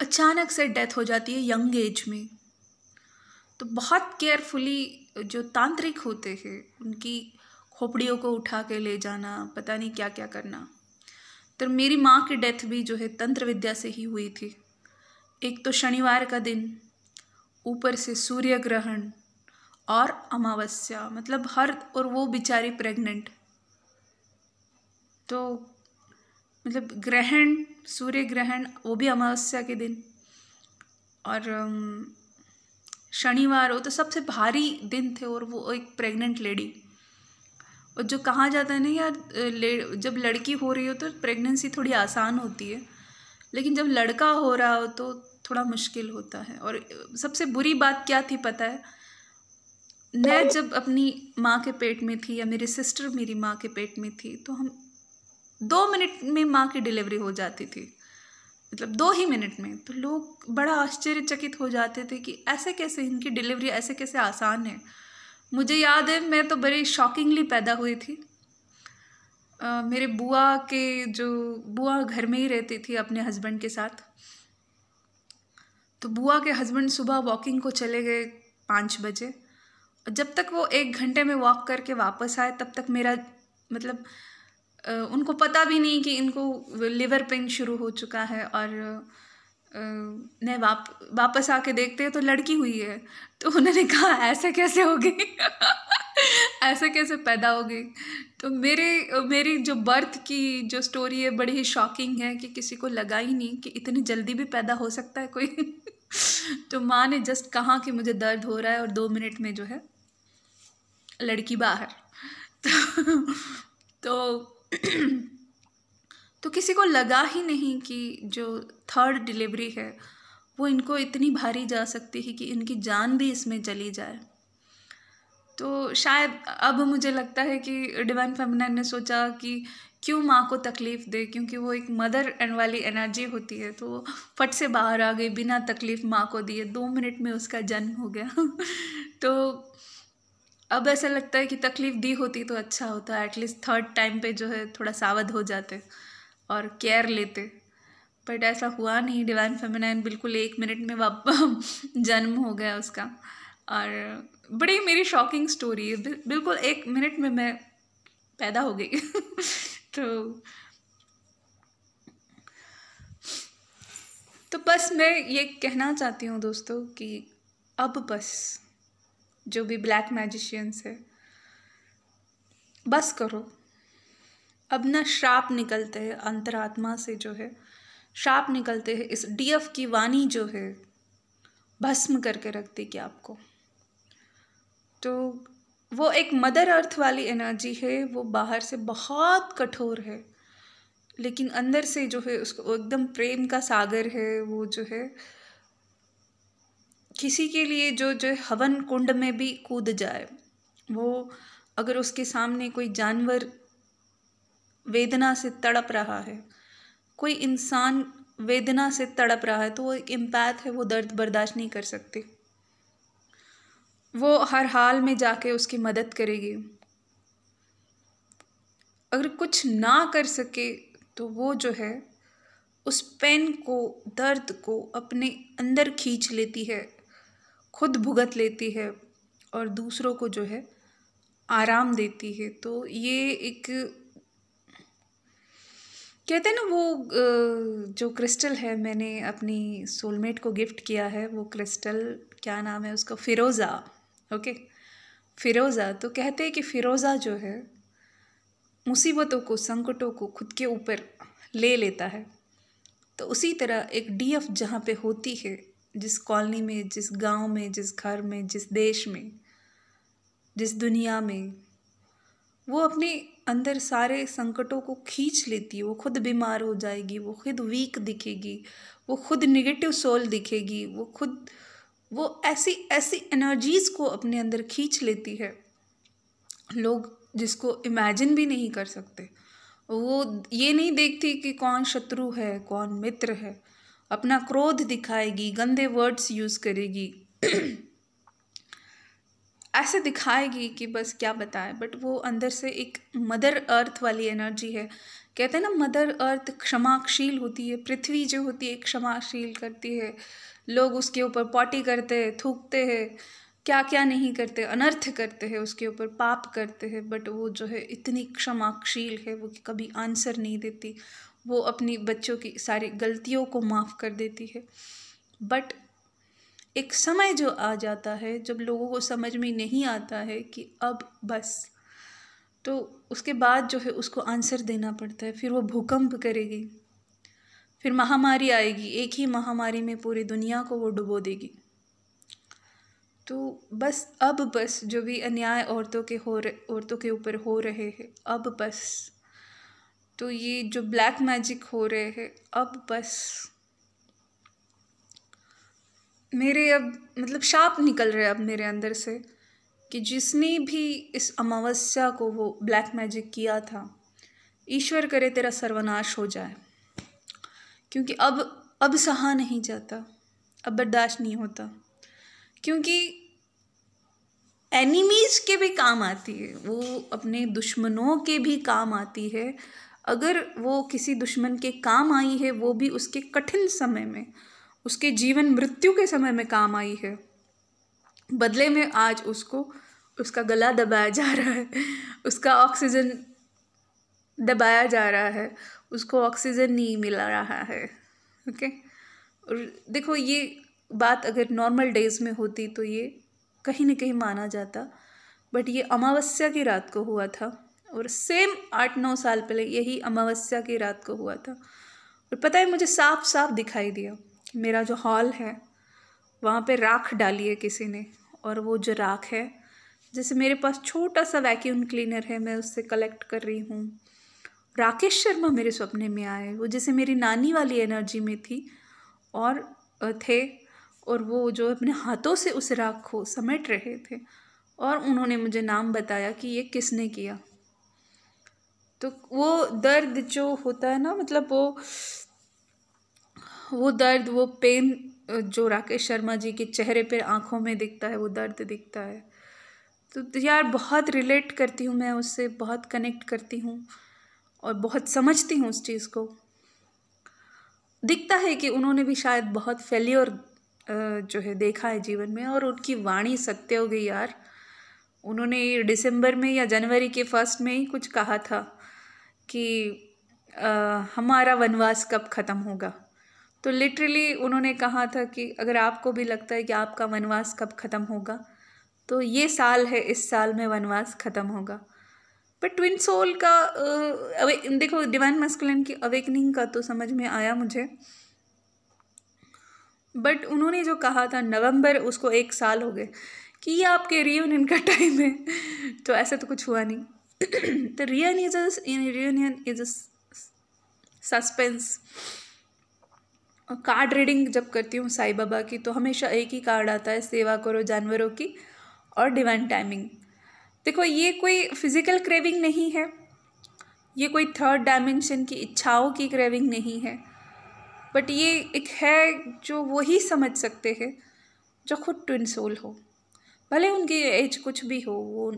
अचानक से डेथ हो जाती है यंग एज में तो बहुत केयरफुली जो तांत्रिक होते हैं उनकी खोपड़ियों को उठा के ले जाना पता नहीं क्या क्या करना तो मेरी माँ की डेथ भी जो है तंत्र विद्या से ही हुई थी एक तो शनिवार का दिन ऊपर से सूर्य ग्रहण और अमावस्या मतलब हर और वो बिचारी प्रेग्नेंट तो मतलब ग्रहण सूर्य ग्रहण वो भी अमावस्या के दिन और शनिवार हो तो सबसे भारी दिन थे और वो एक प्रेग्नेंट लेडी और जो कहा जाता है ना यार ले जब लड़की हो रही हो तो प्रेगनेंसी थोड़ी आसान होती है लेकिन जब लड़का हो रहा हो तो थोड़ा मुश्किल होता है और सबसे बुरी बात क्या थी पता है मैं जब अपनी माँ के पेट में थी या मेरी सिस्टर मेरी माँ के पेट में थी तो हम दो मिनट में माँ की डिलीवरी हो जाती थी मतलब दो ही मिनट में तो लोग बड़ा आश्चर्यचकित हो जाते थे कि ऐसे कैसे इनकी डिलीवरी ऐसे कैसे आसान है मुझे याद है मैं तो बड़ी शॉकिंगली पैदा हुई थी आ, मेरे बुआ के जो बुआ घर में ही रहती थी अपने हस्बैंड के साथ तो बुआ के हस्बैंड सुबह वॉकिंग को चले गए पाँच बजे और जब तक वो एक घंटे में वॉक करके वापस आए तब तक मेरा मतलब उनको पता भी नहीं कि इनको लिवर पेन शुरू हो चुका है और न वाप वापस आके देखते हैं तो लड़की हुई है तो उन्होंने कहा ऐसे कैसे हो गई ऐसे कैसे पैदा हो गई तो मेरे मेरी जो बर्थ की जो स्टोरी है बड़ी ही शॉकिंग है कि किसी को लगा ही नहीं कि इतनी जल्दी भी पैदा हो सकता है कोई तो माँ ने जस्ट कहा कि मुझे दर्द हो रहा है और दो मिनट में जो है लड़की बाहर तो, तो तो किसी को लगा ही नहीं कि जो थर्ड डिलीवरी है वो इनको इतनी भारी जा सकती है कि इनकी जान भी इसमें चली जाए तो शायद अब मुझे लगता है कि डिवाइन फेमिनन ने सोचा कि क्यों माँ को तकलीफ़ दे क्योंकि वो एक मदर एंड वाली एनर्जी होती है तो फट से बाहर आ गई बिना तकलीफ़ माँ को दिए दो मिनट में उसका जन्म हो गया तो अब ऐसा लगता है कि तकलीफ़ दी होती तो अच्छा होता एटलीस्ट थर्ड टाइम पे जो है थोड़ा सावध हो जाते और केयर लेते बट ऐसा हुआ नहीं डिवाइन फेमिनाइन बिल्कुल एक मिनट में वाप जन्म हो गया उसका और बड़ी मेरी शॉकिंग स्टोरी है बिल्कुल एक मिनट में मैं पैदा हो गई तो तो बस मैं ये कहना चाहती हूँ दोस्तों कि अब बस जो भी ब्लैक मैजिशियंस है बस करो अब ना श्राप निकलते हैं अंतरात्मा से जो है श्राप निकलते हैं इस डीएफ की वाणी जो है भस्म करके रखती क्या आपको तो वो एक मदर अर्थ वाली एनर्जी है वो बाहर से बहुत कठोर है लेकिन अंदर से जो है उसको एकदम प्रेम का सागर है वो जो है किसी के लिए जो जो हवन कुंड में भी कूद जाए वो अगर उसके सामने कोई जानवर वेदना से तड़प रहा है कोई इंसान वेदना से तड़प रहा है तो वो एक इम्पैथ है वो दर्द बर्दाश्त नहीं कर सकते वो हर हाल में जाके उसकी मदद करेगी अगर कुछ ना कर सके तो वो जो है उस पेन को दर्द को अपने अंदर खींच लेती है खुद भुगत लेती है और दूसरों को जो है आराम देती है तो ये एक कहते हैं ना वो जो क्रिस्टल है मैंने अपनी सोलमेट को गिफ्ट किया है वो क्रिस्टल क्या नाम है उसका फ़िरोज़ा ओके फ़िरोज़ा तो कहते हैं कि फ़िरोज़ा जो है मुसीबतों को संकटों को खुद के ऊपर ले लेता है तो उसी तरह एक डी एफ जहाँ पे होती है जिस कॉलोनी में जिस गांव में जिस घर में जिस देश में जिस दुनिया में वो अपने अंदर सारे संकटों को खींच लेती है वो खुद बीमार हो जाएगी वो खुद वीक दिखेगी वो खुद निगेटिव सोल दिखेगी वो खुद वो ऐसी ऐसी एनर्जीज़ को अपने अंदर खींच लेती है लोग जिसको इमेजिन भी नहीं कर सकते वो ये नहीं देखती कि कौन शत्रु है कौन मित्र है अपना क्रोध दिखाएगी गंदे वर्ड्स यूज़ करेगी ऐसे दिखाएगी कि बस क्या बताए बट वो अंदर से एक मदर अर्थ वाली एनर्जी है कहते हैं ना मदर अर्थ क्षमाशील होती है पृथ्वी जो होती है क्षमाशील करती है लोग उसके ऊपर पॉटी करते हैं थूकते हैं क्या क्या नहीं करते अनर्थ करते हैं उसके ऊपर पाप करते हैं बट वो जो है इतनी क्षमाशील है वो कभी आंसर नहीं देती वो अपनी बच्चों की सारी गलतियों को माफ़ कर देती है बट एक समय जो आ जाता है जब लोगों को समझ में नहीं आता है कि अब बस तो उसके बाद जो है उसको आंसर देना पड़ता है फिर वो भूकंप करेगी फिर महामारी आएगी एक ही महामारी में पूरी दुनिया को वो डुबो देगी तो बस अब बस जो भी अन्याय औरतों के हो रहे औरतों के ऊपर हो रहे हैं अब बस तो ये जो ब्लैक मैजिक हो रहे हैं अब बस मेरे अब मतलब शाप निकल रहे अब मेरे अंदर से कि जिसने भी इस अमावस्या को वो ब्लैक मैजिक किया था ईश्वर करे तेरा सर्वनाश हो जाए क्योंकि अब अब सहा नहीं जाता अब बर्दाश्त नहीं होता क्योंकि एनिमीज़ के भी काम आती है वो अपने दुश्मनों के भी काम आती है अगर वो किसी दुश्मन के काम आई है वो भी उसके कठिन समय में उसके जीवन मृत्यु के समय में काम आई है बदले में आज उसको उसका गला दबाया जा रहा है उसका ऑक्सीजन दबाया जा रहा है उसको ऑक्सीजन नहीं मिल रहा है ओके और देखो ये बात अगर नॉर्मल डेज़ में होती तो ये कहीं ना कहीं माना जाता बट ये अमावस्या की रात को हुआ था और सेम आठ नौ साल पहले यही अमावस्या की रात को हुआ था और पता है मुझे साफ साफ दिखाई दिया मेरा जो हॉल है वहाँ पे राख डाली है किसी ने और वो जो राख है जैसे मेरे पास छोटा सा वैक्यूम क्लीनर है मैं उससे कलेक्ट कर रही हूँ राकेश शर्मा मेरे सपने में आए वो जैसे मेरी नानी वाली एनर्जी में थी और थे और वो जो अपने हाथों से उस राख को समेट रहे थे और उन्होंने मुझे नाम बताया कि ये किसने किया तो वो दर्द जो होता है ना मतलब वो वो दर्द वो पेन जो राकेश शर्मा जी के चेहरे पर आँखों में दिखता है वो दर्द दिखता है तो यार बहुत रिलेट करती हूँ मैं उससे बहुत कनेक्ट करती हूँ और बहुत समझती हूँ उस चीज़ को दिखता है कि उन्होंने भी शायद बहुत फेल्योर जो है देखा है जीवन में और उनकी वाणी सत्य हो गई यार उन्होंने डिसम्बर में या जनवरी के फर्स्ट में ही कुछ कहा था कि हमारा वनवास कब ख़त्म होगा तो लिटरली उन्होंने कहा था कि अगर आपको भी लगता है कि आपका वनवास कब ख़त्म होगा तो ये साल है इस साल में वनवास ख़त्म होगा बट ट्विन सोल का अवे देखो डिवाइन मस्कुलन की अवेकनिंग का तो समझ में आया मुझे बट उन्होंने जो कहा था नवंबर उसको एक साल हो गए कि ये आपके रीयूनियन का टाइम है तो ऐसा तो कुछ हुआ नहीं the real is in in reunion is a suspense card reading जब करती हूँ साई बाबा की तो हमेशा एक ही कार्ड आता है सेवा करो जानवरों की और डिवाइन टाइमिंग देखो ये कोई फिज़िकल क्रेविंग नहीं है ये कोई थर्ड डायमेंशन की इच्छाओं की क्रेविंग नहीं है बट ये एक है जो वही समझ सकते हैं जो खुद ट्विन सोल हो भले उनकी एज कुछ भी हो वो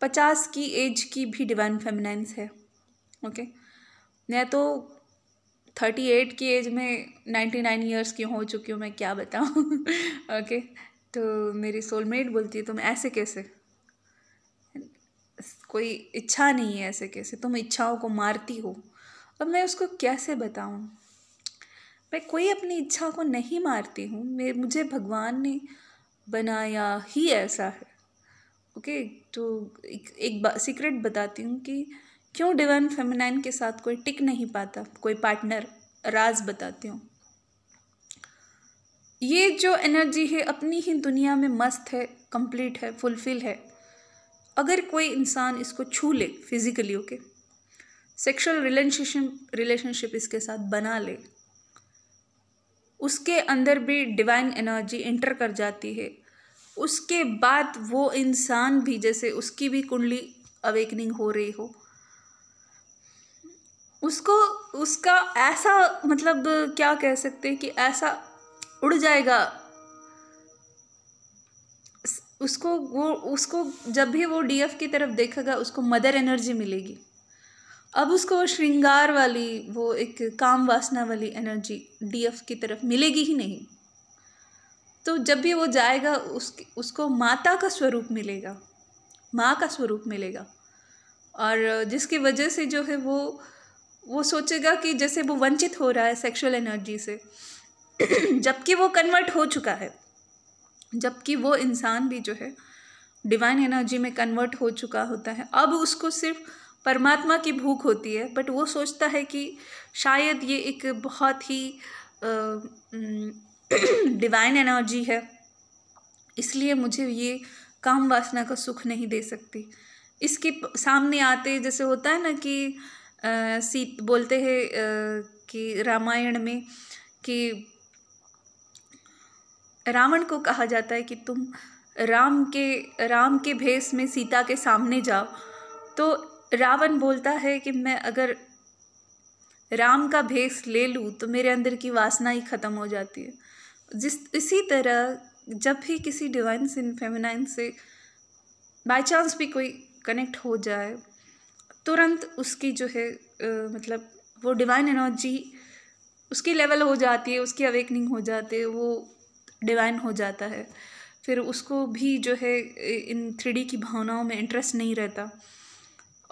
पचास की एज की भी डिवाइन फेमिनेंस है ओके मैं तो थर्टी एट की एज में नाइन्टी नाइन ईयर्स की हो चुकी हूँ मैं क्या बताऊँ ओके तो मेरी सोलमेट बोलती है तुम ऐसे कैसे कोई इच्छा नहीं है ऐसे कैसे तुम इच्छाओं को मारती हो अब मैं उसको कैसे बताऊँ मैं कोई अपनी इच्छा को नहीं मारती हूँ मेरे मुझे भगवान ने बनाया ही ऐसा है ओके तो एक, एक सीक्रेट बताती हूँ कि क्यों डिवाइन फेमिनाइन के साथ कोई टिक नहीं पाता कोई पार्टनर राज बताती हूँ ये जो एनर्जी है अपनी ही दुनिया में मस्त है कंप्लीट है फुलफिल है अगर कोई इंसान इसको छू ले physically okay sexual relationship relationship इसके साथ बना ले उसके अंदर भी डिवाइन एनर्जी इंटर कर जाती है उसके बाद वो इंसान भी जैसे उसकी भी कुंडली अवेकनिंग हो रही हो उसको उसका ऐसा मतलब क्या कह सकते हैं कि ऐसा उड़ जाएगा उसको वो उसको जब भी वो डीएफ की तरफ देखेगा उसको मदर एनर्जी मिलेगी अब उसको श्रृंगार वाली वो एक काम वासना वाली एनर्जी डीएफ की तरफ मिलेगी ही नहीं तो जब भी वो जाएगा उस उसको माता का स्वरूप मिलेगा माँ का स्वरूप मिलेगा और जिसकी वजह से जो है वो वो सोचेगा कि जैसे वो वंचित हो रहा है सेक्सुअल एनर्जी से जबकि वो कन्वर्ट हो चुका है जबकि वो इंसान भी जो है डिवाइन एनर्जी में कन्वर्ट हो चुका होता है अब उसको सिर्फ परमात्मा की भूख होती है बट वो सोचता है कि शायद ये एक बहुत ही डिवाइन एनर्जी है इसलिए मुझे ये काम वासना का सुख नहीं दे सकती इसके सामने आते जैसे होता है ना कि सी सीत बोलते हैं कि रामायण में कि रावण को कहा जाता है कि तुम राम के राम के भेष में सीता के सामने जाओ तो रावण बोलता है कि मैं अगर राम का भेष ले लूँ तो मेरे अंदर की वासना ही ख़त्म हो जाती है जिस इसी तरह जब भी किसी डिवाइन से फेमिनाइन से बाय चांस भी कोई कनेक्ट हो जाए तुरंत उसकी जो है आ, मतलब वो डिवाइन एनर्जी उसकी लेवल हो जाती है उसकी अवेकनिंग हो जाती है वो डिवाइन हो जाता है फिर उसको भी जो है इन थ्री की भावनाओं में इंटरेस्ट नहीं रहता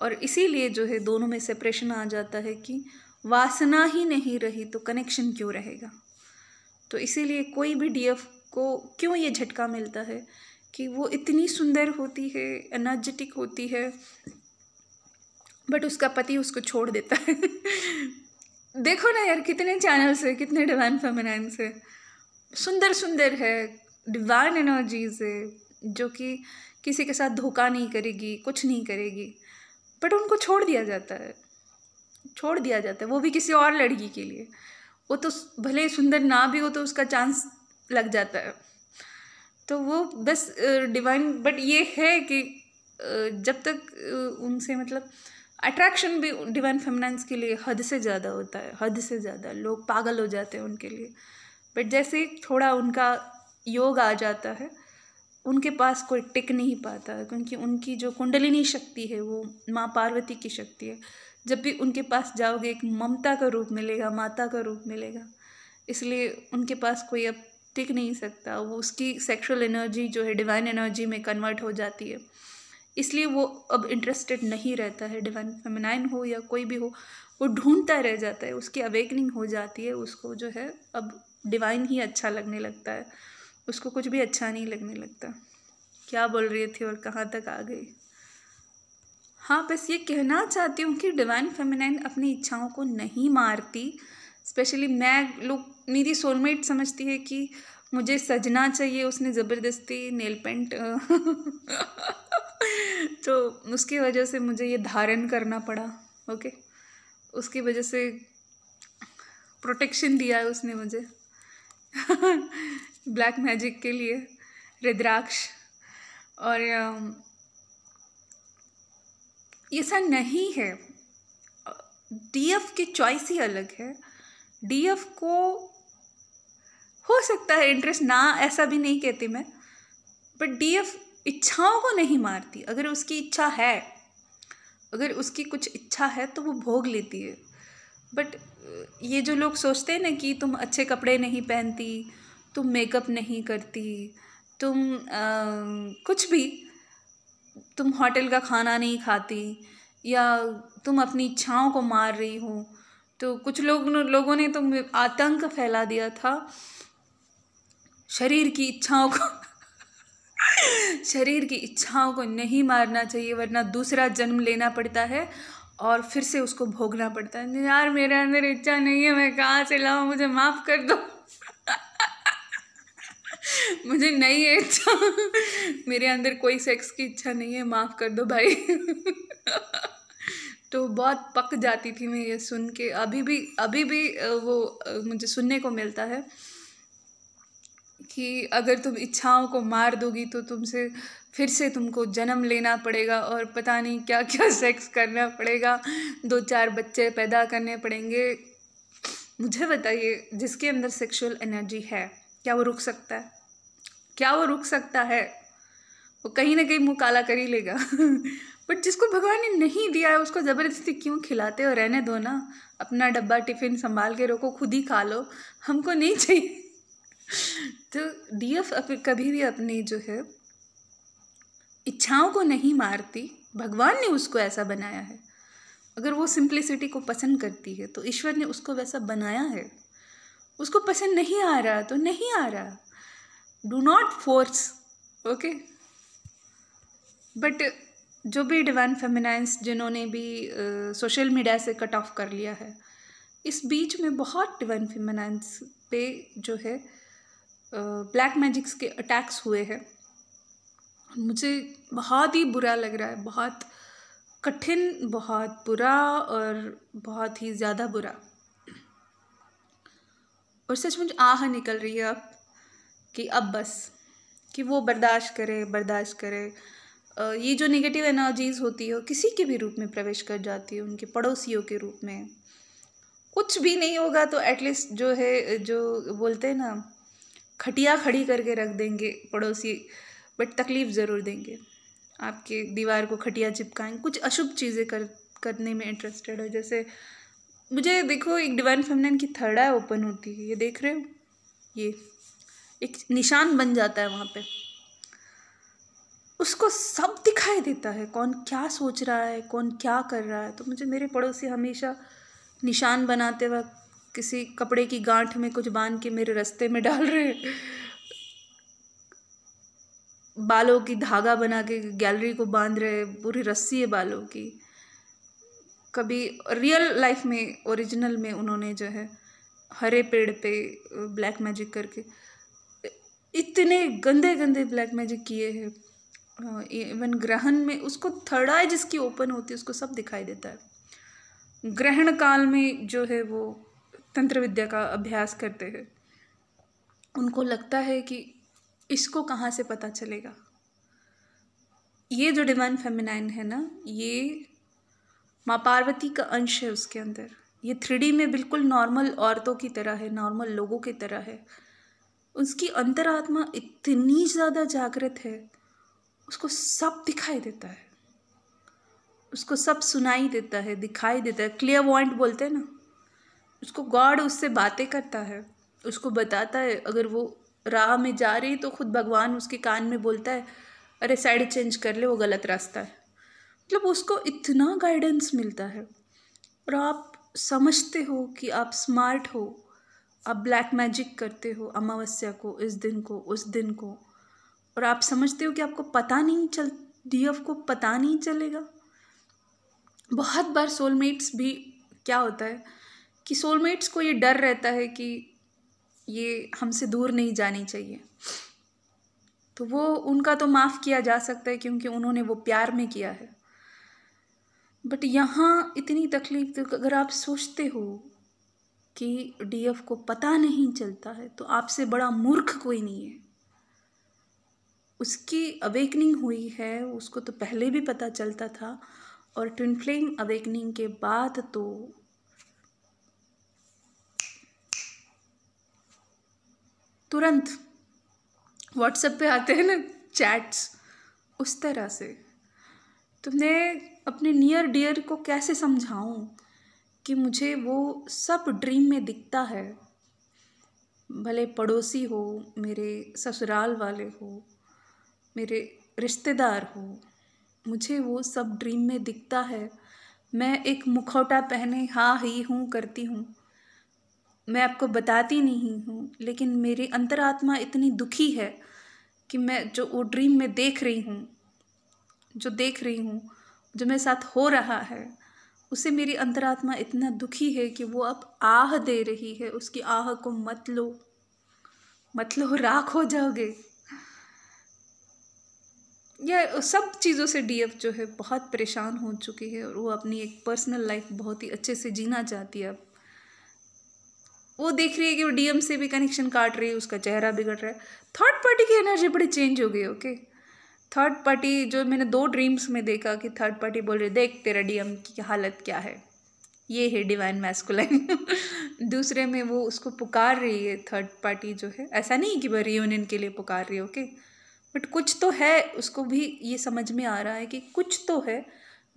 और इसीलिए जो है दोनों में सेपरेशन आ जाता है कि वासना ही नहीं रही तो कनेक्शन क्यों रहेगा तो इसीलिए कोई भी डीएफ को क्यों ये झटका मिलता है कि वो इतनी सुंदर होती है एनर्जेटिक होती है बट उसका पति उसको छोड़ देता है देखो ना यार कितने चैनल्स है कितने डिवाइन फेमिनाइंस है सुंदर सुंदर है डिवाइन एनर्जीज है जो कि किसी के साथ धोखा नहीं करेगी कुछ नहीं करेगी बट उनको छोड़ दिया जाता है छोड़ दिया जाता है वो भी किसी और लड़की के लिए वो तो भले सुंदर ना भी हो तो उसका चांस लग जाता है तो वो बस डिवाइन बट ये है कि जब तक उनसे मतलब अट्रैक्शन भी डिवाइन फेमनाइंस के लिए हद से ज़्यादा होता है हद से ज़्यादा लोग पागल हो जाते हैं उनके लिए बट जैसे थोड़ा उनका योग आ जाता है उनके पास कोई टिक नहीं पाता क्योंकि उनकी जो कुंडलिनी शक्ति है वो माँ पार्वती की शक्ति है जब भी उनके पास जाओगे एक ममता का रूप मिलेगा माता का रूप मिलेगा इसलिए उनके पास कोई अब टिक नहीं सकता वो उसकी सेक्सुअल एनर्जी जो है डिवाइन एनर्जी में कन्वर्ट हो जाती है इसलिए वो अब इंटरेस्टेड नहीं रहता है डिवाइन फेमिनाइन हो या कोई भी हो वो ढूंढता रह जाता है उसकी अवेकनिंग हो जाती है उसको जो है अब डिवाइन ही अच्छा लगने लगता है उसको कुछ भी अच्छा नहीं लगने लगता क्या बोल रही थी और कहाँ तक आ गई हाँ बस ये कहना चाहती हूँ कि डिवाइन फेमिनाइन अपनी इच्छाओं को नहीं मारती स्पेशली मैं लोग मेरी सोलमेट समझती है कि मुझे सजना चाहिए उसने ज़बरदस्ती नेल पेंट तो उसकी वजह से मुझे ये धारण करना पड़ा ओके उसकी वजह से प्रोटेक्शन दिया है उसने मुझे ब्लैक मैजिक के लिए रुद्राक्ष और ऐसा नहीं है डीएफ की चॉइस ही अलग है डीएफ को हो सकता है इंटरेस्ट ना ऐसा भी नहीं कहती मैं बट डीएफ इच्छाओं को नहीं मारती अगर उसकी इच्छा है अगर उसकी कुछ इच्छा है तो वो भोग लेती है बट ये जो लोग सोचते हैं ना कि तुम अच्छे कपड़े नहीं पहनती तुम मेकअप नहीं करती तुम आ, कुछ भी तुम होटल का खाना नहीं खाती या तुम अपनी इच्छाओं को मार रही हो तो कुछ लोग लोगों ने तो आतंक फैला दिया था शरीर की इच्छाओं को शरीर की इच्छाओं को नहीं मारना चाहिए वरना दूसरा जन्म लेना पड़ता है और फिर से उसको भोगना पड़ता है यार मेरे अंदर इच्छा नहीं है मैं कहाँ से लाऊँ मुझे माफ़ कर दो मुझे नहीं है इच्छा मेरे अंदर कोई सेक्स की इच्छा नहीं है माफ़ कर दो भाई तो बहुत पक जाती थी मैं ये सुन के अभी भी अभी भी वो मुझे सुनने को मिलता है कि अगर तुम इच्छाओं को मार दोगी तो तुमसे फिर से तुमको जन्म लेना पड़ेगा और पता नहीं क्या क्या सेक्स करना पड़ेगा दो चार बच्चे पैदा करने पड़ेंगे मुझे बताइए जिसके अंदर सेक्सुअल एनर्जी है क्या वो रुक सकता है क्या वो रुक सकता है वो कहीं ना कहीं मुँह काला कर ही लेगा बट जिसको भगवान ने नहीं दिया है उसको ज़बरदस्ती क्यों खिलाते हो रहने दो ना अपना डब्बा टिफ़िन संभाल के रखो खुद ही खा लो हमको नहीं चाहिए तो डी एफ कभी भी अपनी जो है इच्छाओं को नहीं मारती भगवान ने उसको ऐसा बनाया है अगर वो सिंप्लिसिटी को पसंद करती है तो ईश्वर ने उसको वैसा बनाया है उसको पसंद नहीं आ रहा तो नहीं आ रहा do not force okay but जो भी डिवाइन फेमिनाइंस जिन्होंने भी सोशल uh, मीडिया से कट ऑफ कर लिया है इस बीच में बहुत डिवाइन फेमिनाइंस पे जो है ब्लैक uh, मैजिक्स के अटैक्स हुए हैं मुझे बहुत ही बुरा लग रहा है बहुत कठिन बहुत बुरा और बहुत ही ज़्यादा बुरा और सच आह निकल रही है अब कि अब बस कि वो बर्दाश्त करे बर्दाश्त करे ये जो नेगेटिव एनर्जीज़ होती है किसी के भी रूप में प्रवेश कर जाती है उनके पड़ोसियों के रूप में कुछ भी नहीं होगा तो एटलीस्ट जो है जो बोलते हैं ना खटिया खड़ी करके रख देंगे पड़ोसी बट तकलीफ़ ज़रूर देंगे आपके दीवार को खटिया चिपकाएंगे कुछ अशुभ चीज़ें कर करने में इंटरेस्टेड है जैसे मुझे देखो एक डिवाइन फेमिनिन की थर्ड आई ओपन होती है ये देख रहे हो ये एक निशान बन जाता है वहाँ पे उसको सब दिखाई देता है कौन क्या सोच रहा है कौन क्या कर रहा है तो मुझे मेरे पड़ोसी हमेशा निशान बनाते वक्त किसी कपड़े की गांठ में कुछ बांध के मेरे रस्ते में डाल रहे बालों की धागा बना के गैलरी को बांध रहे पूरी रस्सी है बालों की कभी रियल लाइफ में ओरिजिनल में उन्होंने जो है हरे पेड़ पे ब्लैक मैजिक करके इतने गंदे गंदे ब्लैक मैजिक किए हैं इवन ग्रहण में उसको थर्ड आई जिसकी ओपन होती है उसको सब दिखाई देता है ग्रहण काल में जो है वो तंत्र विद्या का अभ्यास करते हैं उनको लगता है कि इसको कहाँ से पता चलेगा ये जो डिवाइन फेमिनाइन है ना ये माँ पार्वती का अंश है उसके अंदर ये थ्री में बिल्कुल नॉर्मल औरतों की तरह है नॉर्मल लोगों की तरह है उसकी अंतरात्मा इतनी ज़्यादा जागृत है उसको सब दिखाई देता है उसको सब सुनाई देता है दिखाई देता है क्लियर वॉइंट बोलते हैं ना उसको गॉड उससे बातें करता है उसको बताता है अगर वो राह में जा रही तो खुद भगवान उसके कान में बोलता है अरे साइड चेंज कर ले वो गलत रास्ता है मतलब उसको इतना गाइडेंस मिलता है और आप समझते हो कि आप स्मार्ट हो आप ब्लैक मैजिक करते हो अमावस्या को इस दिन को उस दिन को और आप समझते हो कि आपको पता नहीं चल डीएफ को पता नहीं चलेगा बहुत बार सोलमेट्स भी क्या होता है कि सोलमेट्स को ये डर रहता है कि ये हमसे दूर नहीं जानी चाहिए तो वो उनका तो माफ़ किया जा सकता है क्योंकि उन्होंने वो प्यार में किया है बट यहाँ इतनी तकलीफ तो अगर आप सोचते हो कि डीएफ को पता नहीं चलता है तो आपसे बड़ा मूर्ख कोई नहीं है उसकी अवेकनिंग हुई है उसको तो पहले भी पता चलता था और ट्विन फ्लेम अवेकनिंग के बाद तो तुरंत व्हाट्सएप पे आते हैं ना चैट्स उस तरह से तुमने अपने नियर डियर को कैसे समझाऊँ कि मुझे वो सब ड्रीम में दिखता है भले पड़ोसी हो मेरे ससुराल वाले हो मेरे रिश्तेदार हो मुझे वो सब ड्रीम में दिखता है मैं एक मुखौटा पहने हाँ ही हूँ करती हूँ मैं आपको बताती नहीं हूँ लेकिन मेरी अंतरात्मा इतनी दुखी है कि मैं जो वो ड्रीम में देख रही हूँ जो देख रही हूँ जो मेरे साथ हो रहा है उसे मेरी अंतरात्मा इतना दुखी है कि वो अब आह दे रही है उसकी आह को मत लो मत लो राख हो जाओगे यह सब चीज़ों से डीएफ जो है बहुत परेशान हो चुकी है और वो अपनी एक पर्सनल लाइफ बहुत ही अच्छे से जीना चाहती है अब वो देख रही है कि वो डीएम से भी कनेक्शन काट रही है उसका चेहरा बिगड़ रहा है थर्ड पार्टी की एनर्जी बड़ी चेंज हो गई ओके okay? थर्ड पार्टी जो मैंने दो ड्रीम्स में देखा कि थर्ड पार्टी बोल रही देख तेरा डीएम की हालत क्या है ये है डिवाइन मैस्कुलाइन दूसरे में वो उसको पुकार रही है थर्ड पार्टी जो है ऐसा नहीं कि वह रियूनियन के लिए पुकार रही है ओके बट कुछ तो है उसको भी ये समझ में आ रहा है कि कुछ तो है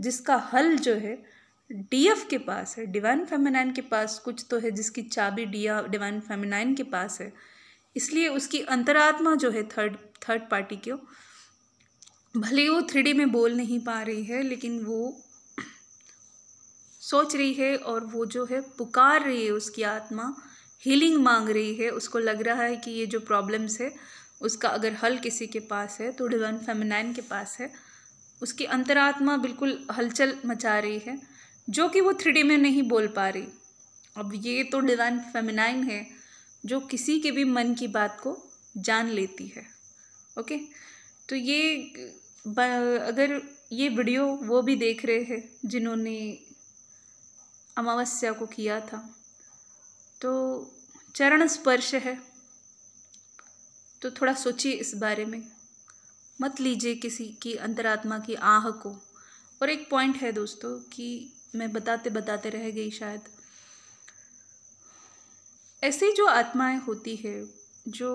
जिसका हल जो है डीएफ के पास है डिवाइन फेमिनाइन के पास कुछ तो है जिसकी चाबी डिया डिवाइन फेमिनाइन के पास है इसलिए उसकी अंतरात्मा जो है थर्ड थर्ड पार्टी को भले वो थ्री में बोल नहीं पा रही है लेकिन वो सोच रही है और वो जो है पुकार रही है उसकी आत्मा हीलिंग मांग रही है उसको लग रहा है कि ये जो प्रॉब्लम्स है उसका अगर हल किसी के पास है तो डिवन फेमिनाइन के पास है उसकी अंतरात्मा बिल्कुल हलचल मचा रही है जो कि वो थ्री में नहीं बोल पा रही अब ये तो डिवान फेमिनाइन है जो किसी के भी मन की बात को जान लेती है ओके तो ये अगर ये वीडियो वो भी देख रहे हैं जिन्होंने अमावस्या को किया था तो चरण स्पर्श है तो थोड़ा सोचिए इस बारे में मत लीजिए किसी की अंतरात्मा की आह को और एक पॉइंट है दोस्तों कि मैं बताते बताते रह गई शायद ऐसी जो आत्माएं होती है जो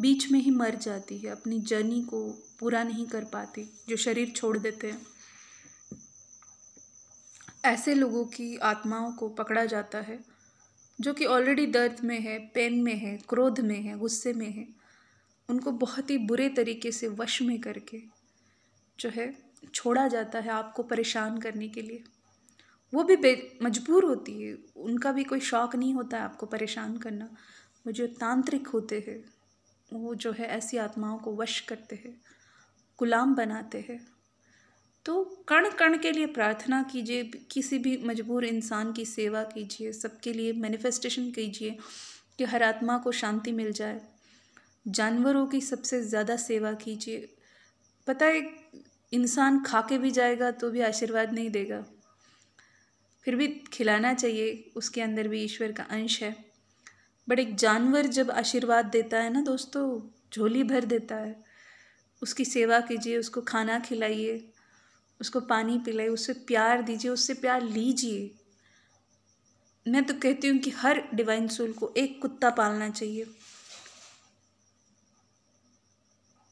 बीच में ही मर जाती है अपनी जर्नी को पूरा नहीं कर पाती जो शरीर छोड़ देते हैं ऐसे लोगों की आत्माओं को पकड़ा जाता है जो कि ऑलरेडी दर्द में है पेन में है क्रोध में है गुस्से में है उनको बहुत ही बुरे तरीके से वश में करके जो है छोड़ा जाता है आपको परेशान करने के लिए वो भी मजबूर होती है उनका भी कोई शौक़ नहीं होता है आपको परेशान करना वो जो तांत्रिक होते हैं वो जो है ऐसी आत्माओं को वश करते हैं गुलाम बनाते हैं तो कण कण के लिए प्रार्थना कीजिए किसी भी मजबूर इंसान की सेवा कीजिए सबके लिए मैनिफेस्टेशन कीजिए कि हर आत्मा को शांति मिल जाए जानवरों की सबसे ज़्यादा सेवा कीजिए पता है इंसान खा के भी जाएगा तो भी आशीर्वाद नहीं देगा फिर भी खिलाना चाहिए उसके अंदर भी ईश्वर का अंश है बट एक जानवर जब आशीर्वाद देता है ना दोस्तों झोली भर देता है उसकी सेवा कीजिए उसको खाना खिलाइए उसको पानी पिलाइए उससे प्यार दीजिए उससे प्यार लीजिए मैं तो कहती हूँ कि हर डिवाइन सोल को एक कुत्ता पालना चाहिए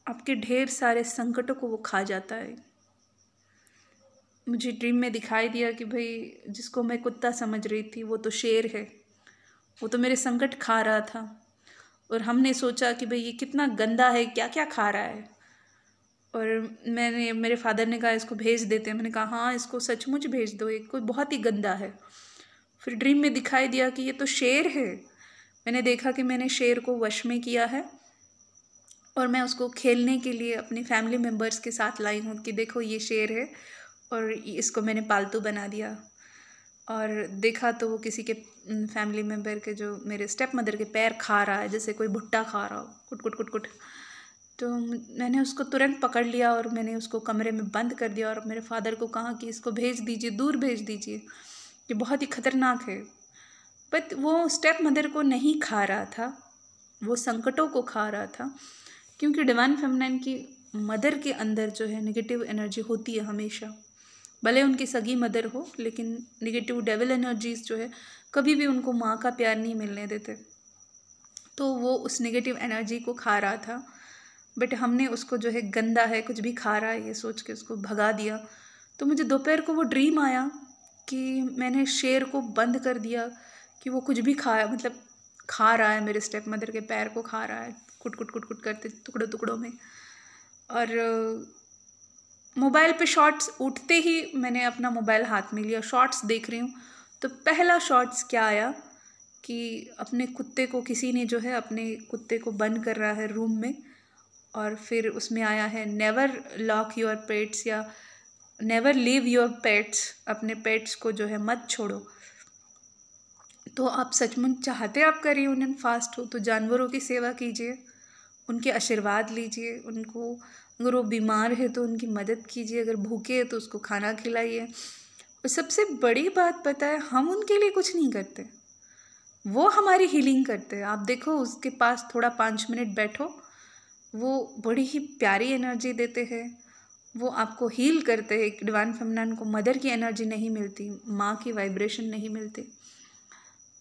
आपके ढेर सारे संकटों को वो खा जाता है मुझे ड्रीम में दिखाई दिया कि भाई जिसको मैं कुत्ता समझ रही थी वो तो शेर है वो तो मेरे संकट खा रहा था और हमने सोचा कि भाई ये कितना गंदा है क्या क्या खा रहा है और मैंने मेरे फादर ने कहा इसको भेज देते हैं मैंने कहा हाँ इसको सचमुच भेज दो ये कोई बहुत ही गंदा है फिर ड्रीम में दिखाई दिया कि ये तो शेर है मैंने देखा कि मैंने शेर को वश में किया है और मैं उसको खेलने के लिए अपनी फैमिली मेम्बर्स के साथ लाई हूँ कि देखो ये शेर है और इसको मैंने पालतू बना दिया और देखा तो वो किसी के फैमिली मेम्बर के जो मेरे स्टेप मदर के पैर खा रहा है जैसे कोई भुट्टा खा रहा हो कुट कुट कुट कुट तो मैंने उसको तुरंत पकड़ लिया और मैंने उसको कमरे में बंद कर दिया और मेरे फादर को कहा कि इसको भेज दीजिए दूर भेज दीजिए ये बहुत ही ख़तरनाक है बट वो स्टेप मदर को नहीं खा रहा था वो संकटों को खा रहा था क्योंकि डिवाइन फेमनाइन की मदर के अंदर जो है नेगेटिव एनर्जी होती है हमेशा भले उनकी सगी मदर हो लेकिन निगेटिव डेवल एनर्जीज़ जो है कभी भी उनको माँ का प्यार नहीं मिलने देते तो वो उस नेगेटिव एनर्जी को खा रहा था बट हमने उसको जो है गंदा है कुछ भी खा रहा है ये सोच के उसको भगा दिया तो मुझे दोपहर को वो ड्रीम आया कि मैंने शेर को बंद कर दिया कि वो कुछ भी खाया मतलब खा रहा है मेरे स्टेप मदर के पैर को खा रहा है कुट कुट कुट कुट करते टुकड़ों टुकड़ों में और मोबाइल पे शॉर्ट्स उठते ही मैंने अपना मोबाइल हाथ में लिया शॉर्ट्स देख रही हूँ तो पहला शॉर्ट्स क्या आया कि अपने कुत्ते को किसी ने जो है अपने कुत्ते को बंद कर रहा है रूम में और फिर उसमें आया है नेवर लॉक योर पेट्स या नेवर लीव योर पेट्स अपने पेट्स को जो है मत छोड़ो तो आप सचमुच चाहते आपका रियूनियन फास्ट हो तो जानवरों की सेवा कीजिए उनके आशीर्वाद लीजिए उनको अगर वो बीमार है तो उनकी मदद कीजिए अगर भूखे है तो उसको खाना खिलाइए और सबसे बड़ी बात पता है हम उनके लिए कुछ नहीं करते वो हमारी हीलिंग करते हैं आप देखो उसके पास थोड़ा पाँच मिनट बैठो वो बड़ी ही प्यारी एनर्जी देते हैं वो आपको हील करते हैं डिवान फेमनान को मदर की एनर्जी नहीं मिलती माँ की वाइब्रेशन नहीं मिलती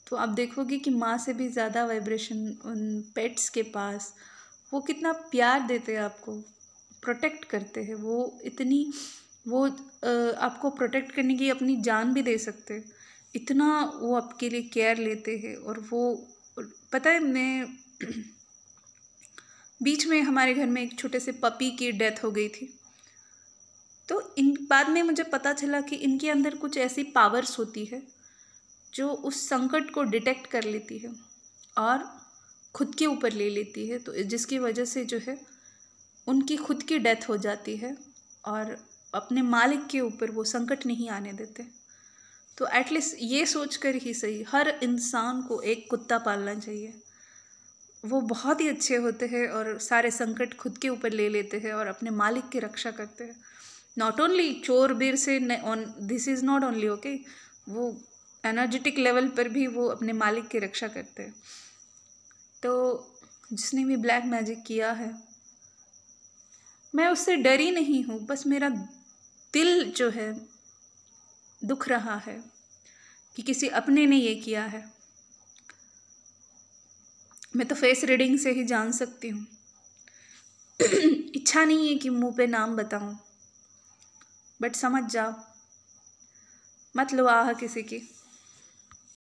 तो आप देखोगे कि माँ से भी ज़्यादा वाइब्रेशन उन पेट्स के पास वो कितना प्यार देते हैं आपको प्रोटेक्ट करते हैं वो इतनी वो आपको प्रोटेक्ट करने की अपनी जान भी दे सकते हैं इतना वो आपके लिए केयर लेते हैं और वो पता है मैं बीच में हमारे घर में एक छोटे से पपी की डेथ हो गई थी तो इन बाद में मुझे पता चला कि इनके अंदर कुछ ऐसी पावर्स होती है जो उस संकट को डिटेक्ट कर लेती है और खुद के ऊपर ले लेती है तो जिसकी वजह से जो है उनकी खुद की डेथ हो जाती है और अपने मालिक के ऊपर वो संकट नहीं आने देते तो एटलीस्ट ये सोच कर ही सही हर इंसान को एक कुत्ता पालना चाहिए वो बहुत ही अच्छे होते हैं और सारे संकट खुद के ऊपर ले लेते हैं और अपने मालिक की रक्षा करते हैं नॉट ओनली चोर बीर से on this is not only okay वो एनर्जेटिक लेवल पर भी वो अपने मालिक की रक्षा करते हैं तो जिसने भी ब्लैक मैजिक किया है मैं उससे डरी नहीं हूँ बस मेरा दिल जो है दुख रहा है कि किसी अपने ने ये किया है मैं तो फेस रीडिंग से ही जान सकती हूँ इच्छा नहीं है कि मुंह पे नाम बताऊँ बट समझ जाओ मत लो आह किसी की